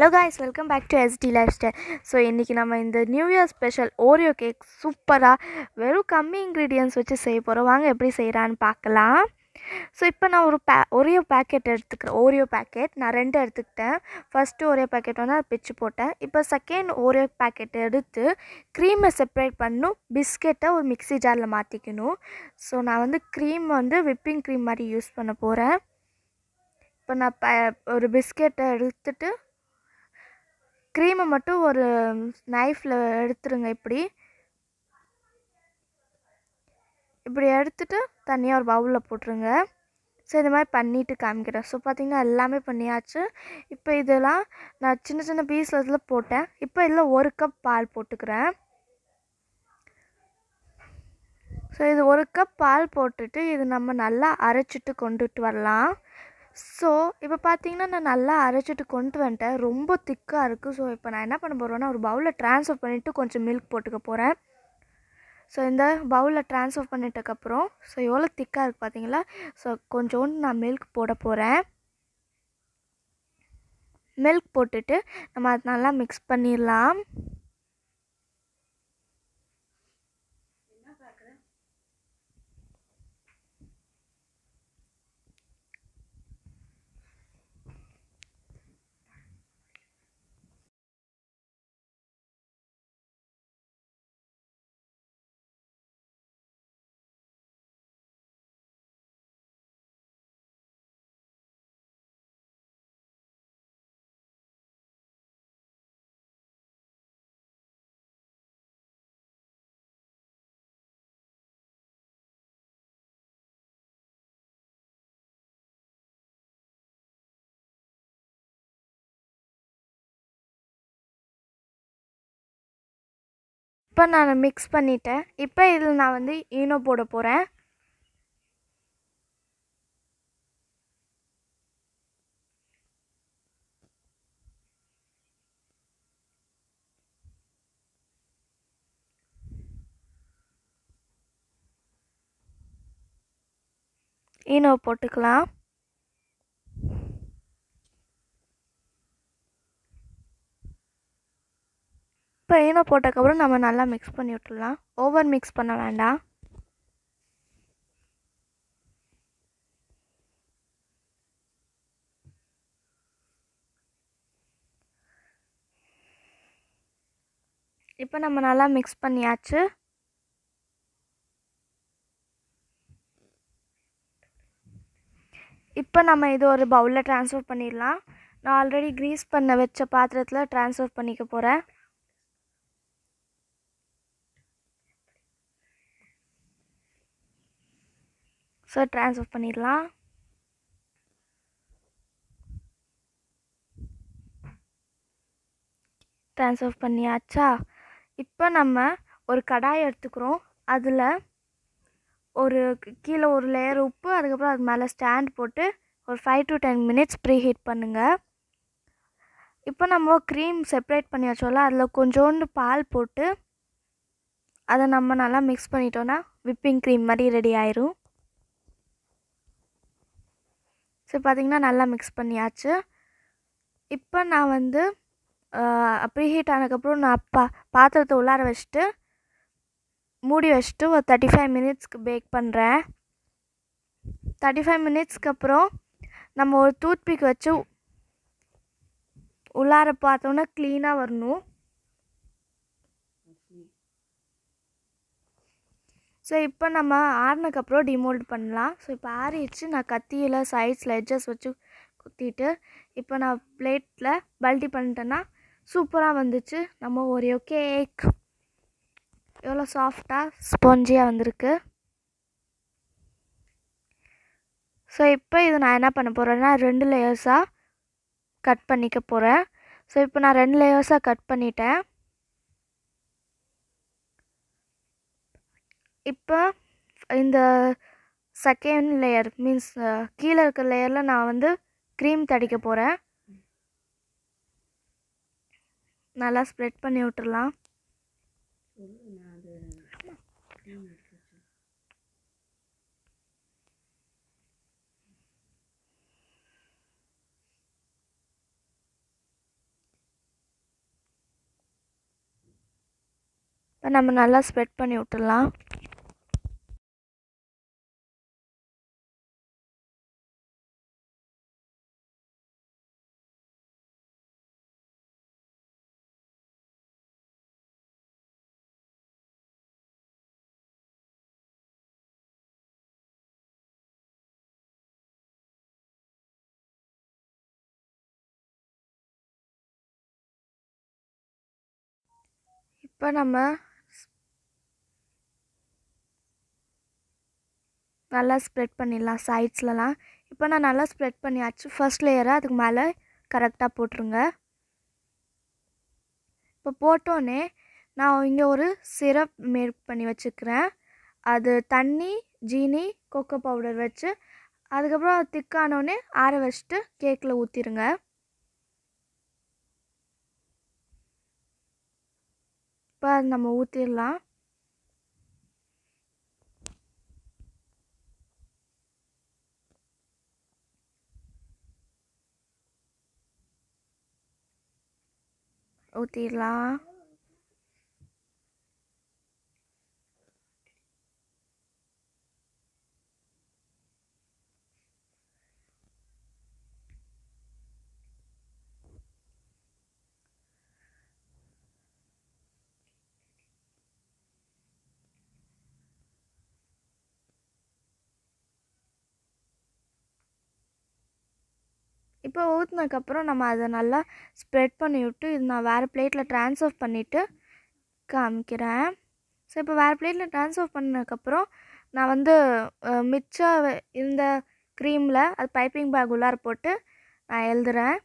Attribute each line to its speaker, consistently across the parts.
Speaker 1: hello guys welcome back to S D life style so இன்றைக்கி நம்ம இந்த new year special Oreo cake சூப்பராக வெறும் கம்மி இன்க்ரீடியன்ஸ் வச்சு செய்ய போகிறோம் வாங்க எப்படி செய்கிறான்னு பார்க்கலாம் ஸோ இப்போ நான் ஒரு பே ஒரே பேக்கெட் எடுத்துக்கிறேன் ஓரியோ பேக்கெட் நான் ரெண்டு எடுத்துக்கிட்டேன் ஃபஸ்ட்டு ஒரே பேக்கெட் வந்து அதை பிச்சு போட்டேன் இப்போ செகண்ட் ஓரியோ பேக்கெட் எடுத்து க்ரீமை செப்பரேட் பண்ணும் பிஸ்கெட்டை ஒரு மிக்சி ஜாரில் மாற்றிக்கணும் ஸோ நான் வந்து க்ரீம் வந்து விப்பிங் க்ரீம் மாதிரி யூஸ் பண்ண போகிறேன் இப்போ நான் ப ஒரு பிஸ்கெட்டை எடுத்துகிட்டு க்ரீமை மட்டும் ஒரு நைஃப்பில் எடுத்துருங்க இப்படி இப்படி எடுத்துட்டு தனியாக ஒரு பவுலில் போட்டுருங்க ஸோ இது மாதிரி பண்ணிவிட்டு காமிக்கிறேன் ஸோ பார்த்திங்கன்னா எல்லாமே பண்ணியாச்சு இப்போ இதெல்லாம் நான் சின்ன சின்ன பீஸில் இதில் போட்டேன் இப்போ இதில் ஒரு கப் பால் போட்டுக்கிறேன் ஸோ இது ஒரு கப் பால் போட்டுட்டு இது நம்ம நல்லா அரைச்சிட்டு கொண்டுட்டு வரலாம் ஸோ இப்போ பார்த்தீங்கன்னா நான் நல்லா அரைச்சிட்டு கொண்டு வந்துட்டேன் ரொம்ப திக்காக இருக்குது ஸோ இப்போ நான் என்ன பண்ண போகிறேன்னா ஒரு பவுலில் ட்ரான்ஸ்ஃபர் பண்ணிவிட்டு கொஞ்சம் மில்க் போட்டுக்க போகிறேன் ஸோ இந்த பவுலில் ட்ரான்ஸ்ஃபர் பண்ணிட்டக்கப்புறம் ஸோ எவ்வளோ திக்காக இருக்குது பார்த்தீங்களா ஸோ கொஞ்சோண்டு நான் மில்க் போட போகிறேன் மில்க் போட்டுட்டு நம்ம அதை நல்லா மிக்ஸ் பண்ணிடலாம் இப்போ நான் மிக்ஸ் பண்ணிட்டேன் இப்போ இதில் நான் வந்து ஈனோ போட போகிறேன் ஈனோ போட்டுக்கலாம் இப்போ ஈனோ போட்டக்கப்புறம் நம்ம நல்லா மிக்ஸ் பண்ணி விட்டுடலாம் ஓவர் மிக்ஸ் பண்ண வேண்டாம் இப்போ நம்ம நல்லா மிக்ஸ் பண்ணியாச்சு இப்போ நம்ம இது ஒரு பவுலில் ட்ரான்ஸ்ஃபர் பண்ணிடலாம் நான் ஆல்ரெடி க்ரீஸ் பண்ண வச்ச பாத்திரத்தில் ட்ரான்ஸ்ஃபர் பண்ணிக்க போகிறேன் ஸோ ட்ரான்ஸ்ஃபர் பண்ணிடலாம் ட்ரான்ஸ்ஃபர் பண்ணியாச்சா இப்போ நம்ம ஒரு கடாயை எடுத்துக்கிறோம் அதில் ஒரு கீழே ஒரு லேயர் உப்பு அதுக்கப்புறம் அது மேலே ஸ்டாண்ட் போட்டு ஒரு five to ten minutes preheat பண்ணுங்கள் இப்போ நம்ம க்ரீம் செப்பரேட் பண்ணி வச்சோம்ல அதில் கொஞ்சோண்டு பால் போட்டு அதை நம்ம நல்லா மிக்ஸ் பண்ணிட்டோன்னா விப்பிங் க்ரீம் மாதிரி ரெடி ஆயிரும் சரி பார்த்திங்கன்னா நல்லா மிக்ஸ் பண்ணியாச்சு இப்போ நான் வந்து ப்ரீஹீட் ஆனதுக்கப்புறம் நான் அப்பா பாத்திரத்தை உள்ளார வச்சுட்டு மூடி வச்சுட்டு ஒரு தேர்ட்டி ஃபைவ் மினிட்ஸ்க்கு பேக் பண்ணுறேன் தேர்ட்டி ஃபைவ் மினிட்ஸ்க்கு அப்புறம் நம்ம ஒரு டூத்பிக் வச்சு உள்ளார பார்த்தோன்னா க்ளீனாக வரணும் ஸோ இப்போ நம்ம ஆறினக்கப்புறம் டிமோல்டு பண்ணலாம் ஸோ இப்போ ஆறிடுச்சு நான் கத்தியில் சைட்ஸில் எட்ஜஸ் வச்சு குத்திட்டு இப்போ நான் பிளேட்டில் பல்டி பண்ணிட்டேன்னா சூப்பராக வந்துச்சு நம்ம ஒரே கேக் எவ்வளோ சாஃப்டாக ஸ்பாஞ்சியாக வந்திருக்கு ஸோ இப்போ இது நான் என்ன பண்ண போகிறேன்னா ரெண்டு லேயர்ஸாக கட் பண்ணிக்க போகிறேன் ஸோ இப்போ நான் ரெண்டு லேயர்ஸாக கட் பண்ணிட்டேன் இப்போ இந்த செகண்ட் லேயர் மீன்ஸ் கீழே இருக்கிற லேயரில் நான் வந்து க்ரீம் தடிக்க போகிறேன் நல்லா ஸ்ப்ரெட் பண்ணி விட்டுடலாம் இப்போ நம்ம நல்லா ஸ்ப்ரெட் பண்ணி விட்டுடலாம் இப்போ நம்ம நல்லா ஸ்ப்ரெட் பண்ணிடலாம் சைட்ஸ்லலாம் இப்போ நான் நல்லா ஸ்ப்ரெட் பண்ணியாச்சு ஃபஸ்ட் லேயரை அதுக்கு மேலே கரெக்டாக போட்டுருங்க இப்போ போட்டோன்னே நான் இங்கே ஒரு சிரப் மேக் பண்ணி வச்சுக்கிறேன் அது தண்ணி ஜீனி கொக்கோ பவுடர் வச்சு அதுக்கப்புறம் திக்கானோடனே ஆற வச்சுட்டு கேக்கில் ஊற்றிடுங்க ಸ್ವಲ್ಪ ನಮ್ಮ ಊತಿಲ್ಲ ಊತಿಲ್ಲ இப்போ ஊற்றினதுக்கப்புறம் நம்ம அதை நல்லா ஸ்ப்ரெட் பண்ணி விட்டு இது நான் வேறு பிளேட்டில் ட்ரான்ஸ்ஃபர் பண்ணிவிட்டு காமிக்கிறேன் ஸோ இப்போ வேறு பிளேட்டில் ட்ரான்ஸ்ஃபர் பண்ணதுக்கப்புறம் நான் வந்து மிச்சம் இந்த க்ரீமில் அது பைப்பிங் பேக் உள்ளார போட்டு நான் எழுதுறேன்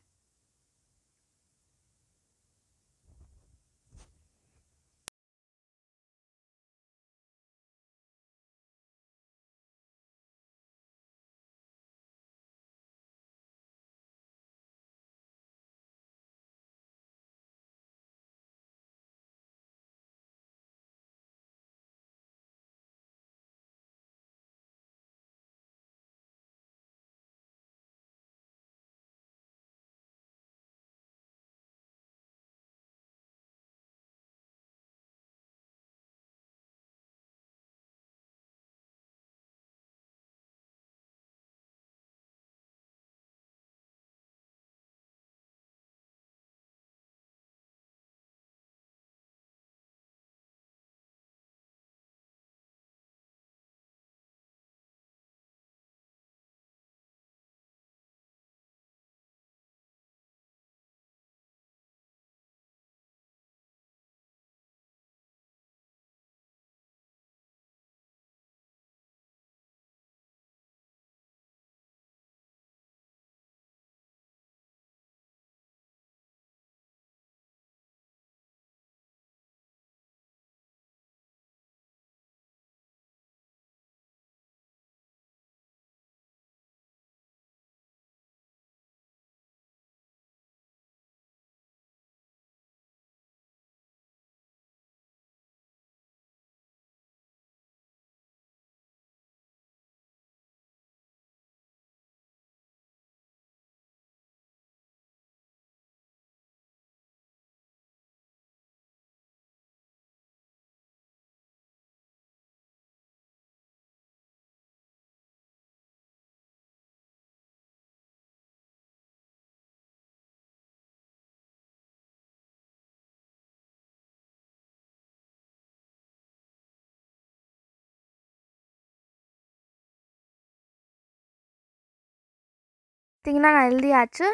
Speaker 1: பார்த்திங்கன்னா நான் எழுதியாச்சு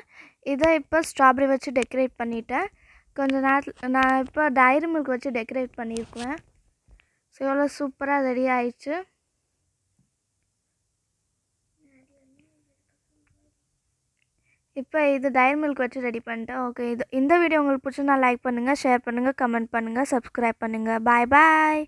Speaker 1: இதை இப்போ ஸ்ட்ராபெரி வச்சு டெக்கரேட் பண்ணிட்டேன் கொஞ்சம் நேரத்தில் நான் இப்போ டைரி மில்க் வச்சு டெக்கரேட் பண்ணியிருக்குவேன் ஸோ எவ்வளோ சூப்பராக ரெடி ஆயிடுச்சு இப்போ இது டைரி மில்க் வச்சு ரெடி பண்ணிட்டேன் ஓகே இது இந்த வீடியோ உங்களுக்கு பிடிச்சிருந்தா லைக் பண்ணுங்கள் ஷேர் பண்ணுங்கள் கமெண்ட் பண்ணுங்கள் சப்ஸ்கிரைப் பண்ணுங்கள் பாய் பாய்